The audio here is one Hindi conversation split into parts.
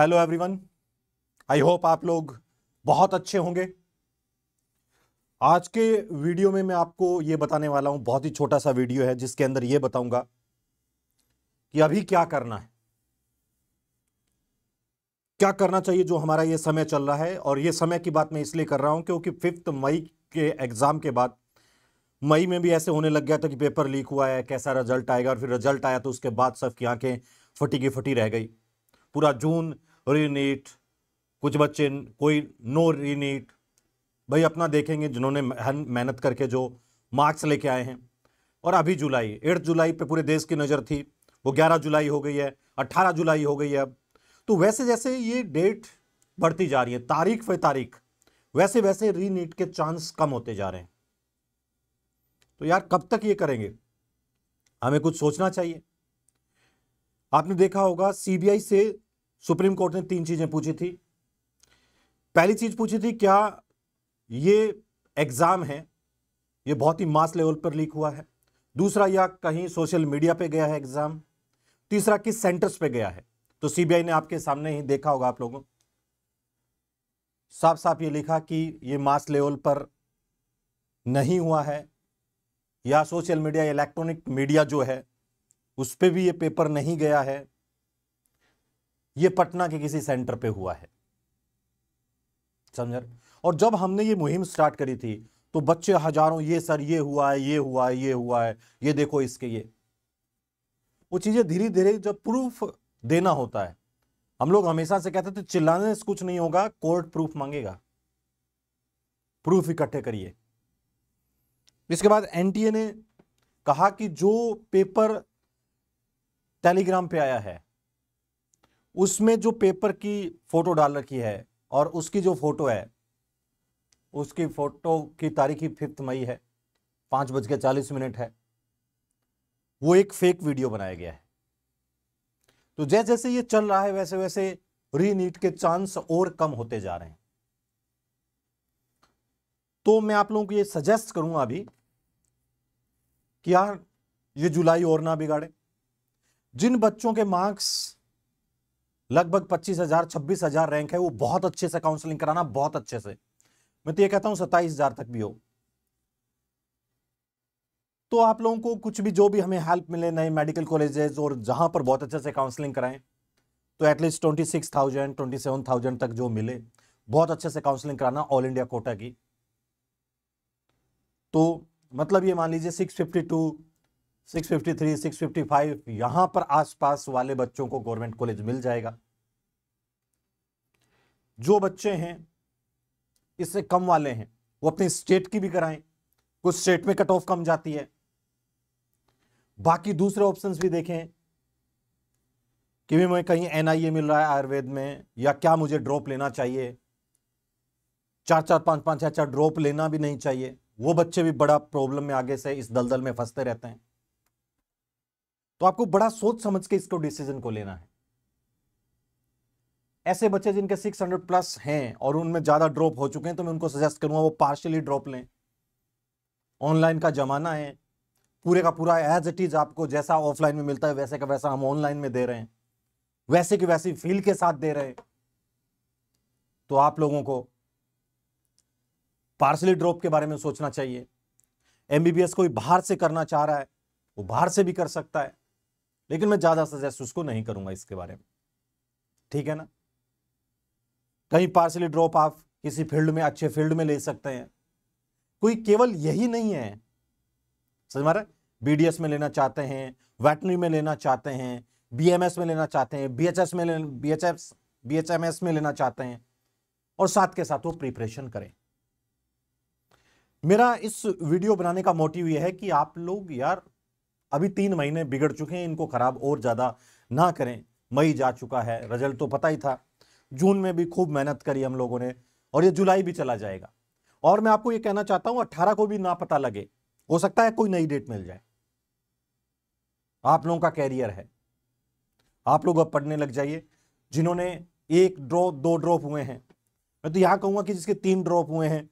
हेलो एवरीवन आई होप आप लोग बहुत अच्छे होंगे आज के वीडियो में मैं आपको ये बताने वाला हूं बहुत ही छोटा सा वीडियो है जिसके अंदर ये बताऊंगा कि अभी क्या करना है क्या करना चाहिए जो हमारा ये समय चल रहा है और ये समय की बात मैं इसलिए कर रहा हूं क्योंकि फिफ्थ मई के एग्ज़ाम के बाद मई में भी ऐसे होने लग गया था कि पेपर लीक हुआ है कैसा रिजल्ट आएगा और फिर रिजल्ट आया तो उसके बाद सबकी आंखें फटी की फटी रह गई पूरा जून रीनीट कुछ बच्चे कोई नो रीनीट भाई अपना देखेंगे जिन्होंने मेहनत करके जो मार्क्स लेके आए हैं और अभी जुलाई एट जुलाई पे पूरे देश की नज़र थी वो ग्यारह जुलाई हो गई है अट्ठारह जुलाई हो गई है अब तो वैसे जैसे ये डेट बढ़ती जा रही है तारीख पे तारीख वैसे वैसे रीनीट के चांस कम होते जा रहे हैं तो यार कब तक ये करेंगे हमें कुछ सोचना चाहिए आपने देखा होगा सीबीआई से सुप्रीम कोर्ट ने तीन चीजें पूछी थी पहली चीज पूछी थी क्या ये एग्जाम है ये बहुत ही मास लेवल पर लीक हुआ है दूसरा या कहीं सोशल मीडिया पे गया है एग्जाम तीसरा किस सेंटर्स पे गया है तो सीबीआई ने आपके सामने ही देखा होगा आप लोगों साफ साफ ये लिखा कि ये मास लेवल पर नहीं हुआ है या सोशल मीडिया इलेक्ट्रॉनिक मीडिया जो है उस पर भी ये पेपर नहीं गया है ये पटना के किसी सेंटर पे हुआ है समझ और जब हमने ये मुहिम स्टार्ट करी थी तो बच्चे हजारों ये सर ये हुआ है ये हुआ है ये हुआ है ये देखो इसके ये वो चीज़ें धीरे धीरे जब प्रूफ देना होता है हम लोग हमेशा से कहते थे चिल्लाने से कुछ नहीं होगा कोर्ट प्रूफ मांगेगा प्रूफ इकट्ठे करिए इसके बाद एनटीए ने कहा कि जो पेपर टेलीग्राम पे आया है उसमें जो पेपर की फोटो डाल रखी है और उसकी जो फोटो है उसकी फोटो की तारीख ही फिफ्थ मई है पांच बज के चालीस मिनट है वो एक फेक वीडियो बनाया गया है तो जैसे जैसे ये चल रहा है वैसे वैसे रीनीट के चांस और कम होते जा रहे हैं तो मैं आप लोगों को ये सजेस्ट करूंगा अभी कि यार ये जुलाई और ना बिगाड़े जिन बच्चों के मार्क्स लगभग पच्चीस हजार छब्बीस हजार रैंक है वो बहुत अच्छे से काउंसलिंग कराना बहुत अच्छे से मैं तो ये कहता हूं सत्ताईस हजार तक भी हो तो आप लोगों को कुछ भी जो भी हमें हेल्प मिले नए मेडिकल कॉलेजेस और जहां पर बहुत अच्छे से काउंसलिंग कराएं तो at least twenty six thousand twenty seven thousand तक जो मिले बहुत अच्छे से काउंसलिंग कराना ऑल इंडिया कोटा की तो मतलब ये मान लीजिए सिक्स फिफ्टी टू 653, 655 यहां पर आसपास वाले बच्चों को गवर्नमेंट कॉलेज मिल जाएगा जो बच्चे हैं इससे कम वाले हैं वो अपनी स्टेट की भी कराएं कुछ स्टेट में कट ऑफ कम जाती है बाकी दूसरे ऑप्शंस भी देखें कि भी मैं कहीं एनआईए मिल रहा है आयुर्वेद में या क्या मुझे ड्रॉप लेना चाहिए चार चार पांच पांच चार चार ड्रॉप लेना भी नहीं चाहिए वो बच्चे भी बड़ा प्रॉब्लम में आगे से इस दलदल में फंसते रहते हैं तो आपको बड़ा सोच समझ के इसको डिसीजन को लेना है ऐसे बच्चे जिनके 600 प्लस हैं और उनमें ज़्यादा ड्रॉप हो चुके हैं तो मैं उनको सजेस्ट करूंगा वो पार्शियली ड्रॉप लें ऑनलाइन का ज़माना है पूरे का पूरा एज इट इज़ आपको जैसा ऑफलाइन में मिलता है वैसे का वैसा हम ऑनलाइन में दे रहे हैं वैसे की वैसी फील के साथ दे रहे हैं तो आप लोगों को पार्सली ड्रॉप के बारे में सोचना चाहिए एमबीबीएस कोई बाहर से करना चाह रहा है वो बाहर से भी कर सकता है लेकिन मैं ज़्यादा सजेस्ट उसको नहीं करूंगा इसके बारे में ठीक है ना कहीं पार्सली ड्रॉप आप किसी फील्ड में अच्छे फील्ड में ले सकते हैं कोई केवल यही नहीं है समझ मारा बीडीएस में लेना चाहते हैं वेटनरी में लेना चाहते हैं बीएमएस में लेना चाहते हैं बीएचएस में बीएचएस बीएचएमएस में लेना चाहते हैं और साथ के साथ वो प्रिपरेशन करें मेरा इस वीडियो बनाने का मोटिव यह है कि आप लोग यार अभी तीन महीने बिगड़ चुके हैं इनको ख़राब और ज़्यादा ना करें मई जा चुका है रिजल्ट तो पता ही था जून में भी खूब मेहनत करी हम लोगों ने और ये जुलाई भी चला जाएगा और मैं आपको ये कहना चाहता हूं अट्ठारह को भी ना पता लगे हो सकता है कोई नई डेट मिल जाए आप लोगों का कैरियर है आप लोग अब पढ़ने लग जाइए जिन्होंने एक ड्रॉप दो ड्रॉप हुए हैं मैं तो यहां कहूंगा कि जिसके तीन ड्रॉप हुए हैं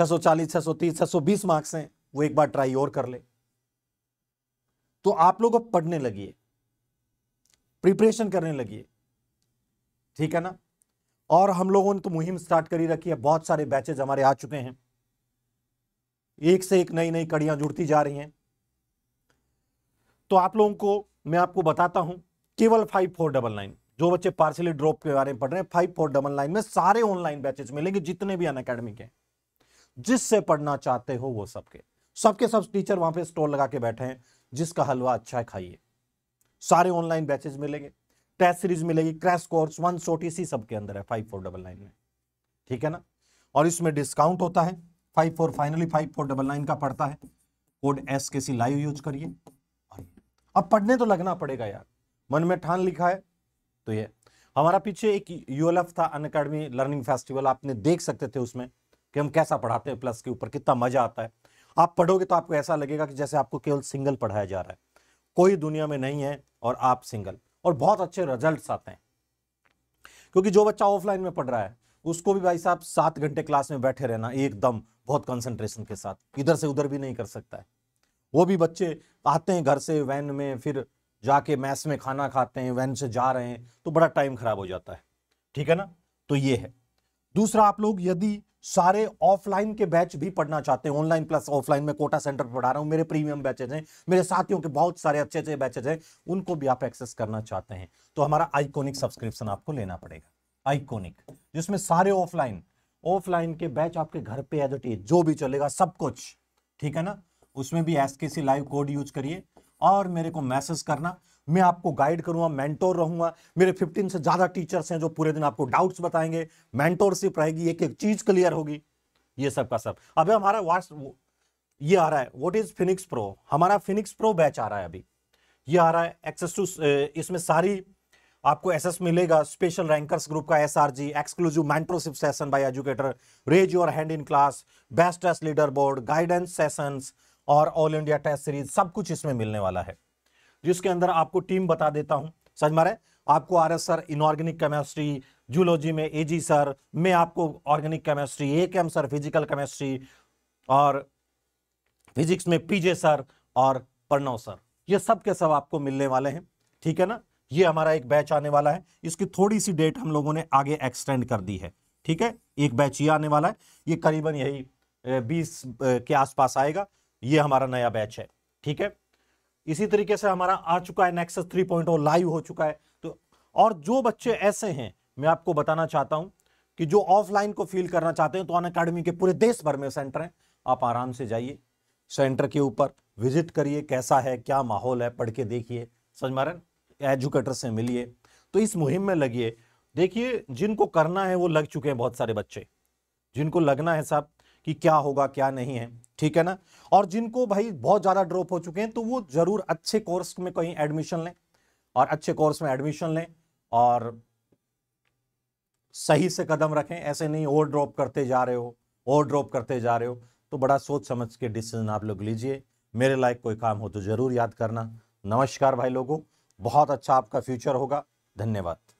640, 630, 620 मार्क्स हैं वो एक बार ट्राई और कर ले तो आप लोग अब पढ़ने लगिए प्रिपरेशन करने लगिए ठीक है ना और हम लोगों ने तो मुहिम स्टार्ट करी रखी है बहुत सारे बैचेज हमारे आ चुके हैं एक से एक नई नई कड़ियां जुड़ती जा रही हैं तो आप लोगों को मैं आपको बताता हूं केवल फाइव फोर डबल नाइन जो बच्चे पार्सली ड्रॉप के बारे में पढ़ रहे हैं फाइव फोर डबल नाइन में सारे ऑनलाइन बैचेज मिलेंगे जितने भी अन के जिससे पढ़ना चाहते हो वो सबके सबके सब टीचर वहां पर स्टोर लगा के बैठे हैं जिसका हलवा अच्छा है खाइए सारे ऑनलाइन बैचेज मिलेंगे टेस्ट सीरीज मिलेगी क्रैश कोर्स वन सोटीसी सबके अंदर है फाइव फोर डबल नाइन में ठीक है ना और इसमें डिस्काउंट होता है five four finally five four double nine का पड़ता है कोड एस के सी लाइव यूज करिए अब पढ़ने तो लगना पड़ेगा यार मन में ठान लिखा है तो ये हमारा पीछे एक यूएलएफ था अन अकेडमी लर्निंग फेस्टिवल आपने देख सकते थे उसमें कि हम कैसा पढ़ाते हैं प्लस के ऊपर कितना मजा आता है आप पढ़ोगे तो आपको ऐसा लगेगा कि जैसे आपको केवल सिंगल पढ़ाया जा रहा है कोई दुनिया में नहीं है और आप सिंगल और बहुत अच्छे रिजल्ट आते हैं क्योंकि जो बच्चा ऑफलाइन में पढ़ रहा है उसको भी भाई साहब सात घंटे क्लास में बैठे रहना एकदम बहुत कंसंट्रेशन के साथ इधर से उधर भी नहीं कर सकता है वो भी बच्चे आते हैं घर से वैन में फिर जाके मैस में खाना खाते हैं वैन से जा रहे हैं तो बड़ा टाइम खराब हो जाता है ठीक है ना तो ये है दूसरा आप लोग यदि सारे ऑफलाइन के बैच भी पढ़ना चाहते हैं ऑनलाइन प्लस ऑफलाइन में कोटा सेंटर पढ़ा रहा हूं मेरे प्रीमियम बैचेज हैं मेरे साथियों के बहुत सारे अच्छे अच्छे बैचेज हैं उनको भी आप एक्सेस करना चाहते हैं तो हमारा आइकोनिक सब्सक्रिप्शन आपको लेना पड़ेगा आइकोनिक जिसमें सारे ऑफलाइन ऑफलाइन के बैच आपके घर पे एज जो भी चलेगा सब कुछ ठीक है ना उसमें भी एस लाइव कोड यूज करिए और मेरे को मैसेज करना मैं आपको गाइड करूंगा मेंटोर रहूंगा मेरे 15 से ज़्यादा टीचर्स हैं जो पूरे दिन आपको डाउट्स बताएंगे मेंटोरशिप रहेगी एक एक चीज़ क्लियर होगी ये सब का सब अभी हमारा वाट्स ये आ रहा है वॉट इज़ फिनिक्स प्रो हमारा फिनिक्स प्रो बैच आ रहा है अभी ये आ रहा है एक्सेस टू इसमें सारी आपको एसएस मिलेगा स्पेशल रैंकर्स ग्रुप का SRG exclusive mentorship session by educator raise your hand in class best as leader board guidance sessions और ऑल इंडिया टेस्ट सीरीज सब कुछ इसमें मिलने वाला है जिसके अंदर आपको टीम बता देता हूं समझ मारे आपको R S sir inorganic chemistry zoology में ए जी सर मैं आपको organic chemistry A M sir physical chemistry और फिजिक्स में पीजे सर और प्रणव सर ये सब के सब आपको मिलने वाले हैं ठीक है ना ये हमारा एक बैच आने वाला है इसकी थोड़ी सी डेट हम लोगों ने आगे एक्सटेंड कर दी है ठीक है एक बैच ये आने वाला है ये करीबन यही बीस के आसपास आएगा ये हमारा नया बैच है ठीक है इसी तरीके से हमारा आ चुका है नेक्सस पॉइंट लाइव हो चुका है तो और जो बच्चे ऐसे हैं मैं आपको बताना चाहता हूं कि जो ऑफलाइन को फील करना चाहते हैं तो अन अकेडमी के पूरे देश भर में सेंटर हैं आप आराम से जाइए सेंटर के ऊपर विजिट करिए कैसा है क्या माहौल है पढ़ के देखिए समझ मारे एजुकेटर से मिलिए तो इस मुहिम में लगिए देखिए जिनको करना है वो लग चुके हैं बहुत सारे बच्चे जिनको लगना है साहब कि क्या होगा क्या नहीं है ठीक है ना और जिनको भाई बहुत ज़्यादा ड्रॉप हो चुके हैं तो वो ज़रूर अच्छे कोर्स में कहीं एडमिशन लें और अच्छे कोर्स में एडमिशन लें और सही से कदम रखें ऐसे नहीं ओवर ड्रॉप करते जा रहे हो ओवर ड्रॉप करते जा रहे हो तो बड़ा सोच समझ के डिसीजन आप लोग लीजिए मेरे लायक कोई काम हो तो ज़रूर याद करना नमस्कार भाई लोगों बहुत अच्छा आपका फ्यूचर होगा धन्यवाद